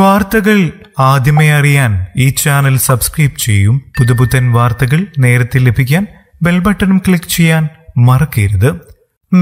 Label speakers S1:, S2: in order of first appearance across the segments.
S1: വാർത്തകൾ ആദ്യമേ അറിയാൻ ഈ ചാനൽ സബ്സ്ക്രൈബ് ചെയ്യും പുതുപുത്തൻ വാർത്തകൾ നേരത്തെ ലഭിക്കാൻ ബെൽ ബട്ടണും ക്ലിക്ക് ചെയ്യാൻ മറക്കരുത്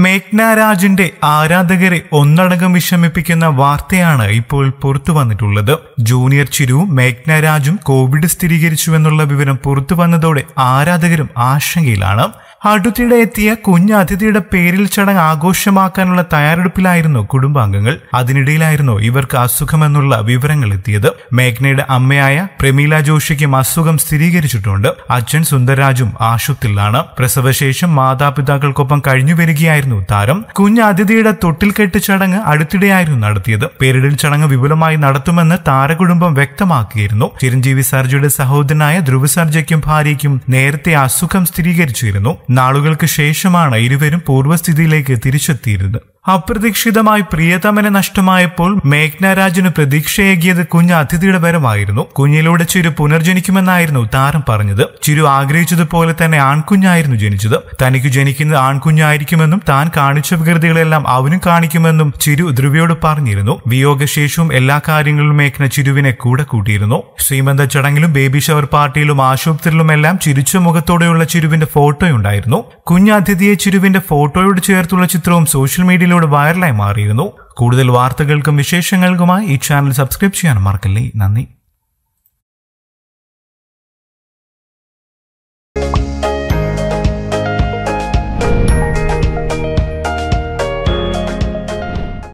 S1: മേഘ്നാരാജിന്റെ ആരാധകരെ ഒന്നടങ്കം വിഷമിപ്പിക്കുന്ന വാർത്തയാണ് ഇപ്പോൾ പുറത്തു വന്നിട്ടുള്ളത് ജൂനിയർ ചിരുവും മേഘ്നാരാജും കോവിഡ് സ്ഥിരീകരിച്ചുവെന്നുള്ള വിവരം പുറത്തു വന്നതോടെ ആരാധകരും ആശങ്കയിലാണ് അടുത്തിടെ എത്തിയ കുഞ്ഞതിഥിയുടെ പേരിൽ ചടങ്ങ് ആഘോഷമാക്കാനുള്ള തയ്യാറെടുപ്പിലായിരുന്നു കുടുംബാംഗങ്ങൾ അതിനിടയിലായിരുന്നു ഇവർക്ക് അസുഖമെന്നുള്ള വിവരങ്ങൾ എത്തിയത് മേഘ്നയുടെ അമ്മയായ പ്രമീല ജോഷിക്കും അസുഖം സ്ഥിരീകരിച്ചിട്ടുണ്ട് അച്ഛൻ സുന്ദരരാജും ആശുപത്രിയിലാണ് പ്രസവശേഷം മാതാപിതാക്കൾക്കൊപ്പം കഴിഞ്ഞു വരികയായിരുന്നു താരം കുഞ്ഞ് അതിഥിയുടെ കെട്ട് ചടങ്ങ് അടുത്തിടെയായിരുന്നു നടത്തിയത് പേരിടൽ ചടങ്ങ് വിപുലമായി നടത്തുമെന്ന് താരകുടുംബം വ്യക്തമാക്കിയിരുന്നു ചിരഞ്ജീവി സർജയുടെ സഹോദരനായ ധ്രുവ് സർജയ്ക്കും ഭാര്യയ്ക്കും നേരത്തെ അസുഖം സ്ഥിരീകരിച്ചിരുന്നു നാളുകൾക്ക് ശേഷമാണ് ഇരുവരും പൂർവ്വസ്ഥിതിയിലേക്ക് തിരിച്ചെത്തിയിരുന്നത് അപ്രതീക്ഷിതമായി പ്രിയതമനെ നഷ്ടമായപ്പോൾ മേഘ്നരാജിന് പ്രതീക്ഷയേകിയത് കുഞ്ഞ് അതിഥിയുടെ വരമായിരുന്നു കുഞ്ഞിലൂടെ ചിരു പുനർജനിക്കുമെന്നായിരുന്നു താരം പറഞ്ഞത് ചിരു ആഗ്രഹിച്ചതുപോലെ തന്നെ ആൺകുഞ്ഞായിരുന്നു ജനിച്ചത് തനിക്ക് ജനിക്കുന്നത് ആൺകുഞ്ഞായിരിക്കുമെന്നും താൻ കാണിച്ച വികൃതികളെല്ലാം അവനും കാണിക്കുമെന്നും ചിരു ധ്രുവയോട് പറഞ്ഞിരുന്നു വിയോഗശേഷവും എല്ലാ കാര്യങ്ങളിലും മേഘ്ന ചിരുവിനെ കൂടെ കൂട്ടിയിരുന്നു ശ്രീമന്ത ചടങ്ങിലും ബേബി ഷവർ പാർട്ടിയിലും ആശുപത്രിയിലുമെല്ലാം ചിരിച്ച മുഖത്തോടെയുള്ള ചിരുവിന്റെ ഫോട്ടോയുണ്ടായിരുന്നു ഉണ്ടായിരുന്നു കുഞ്ഞാതിഥിയെ ചിരുവിന്റെ ഫോട്ടോയോട് ചേർത്തുള്ള ചിത്രവും സോഷ്യൽ മീഡിയയിലൂടെ വൈറലായി മാറിയിരുന്നു കൂടുതൽ വാർത്തകൾക്കും വിശേഷങ്ങൾക്കുമായി ഈ ചാനൽ സബ്സ്ക്രൈബ് ചെയ്യാൻ മറക്കല്ലേ നന്ദി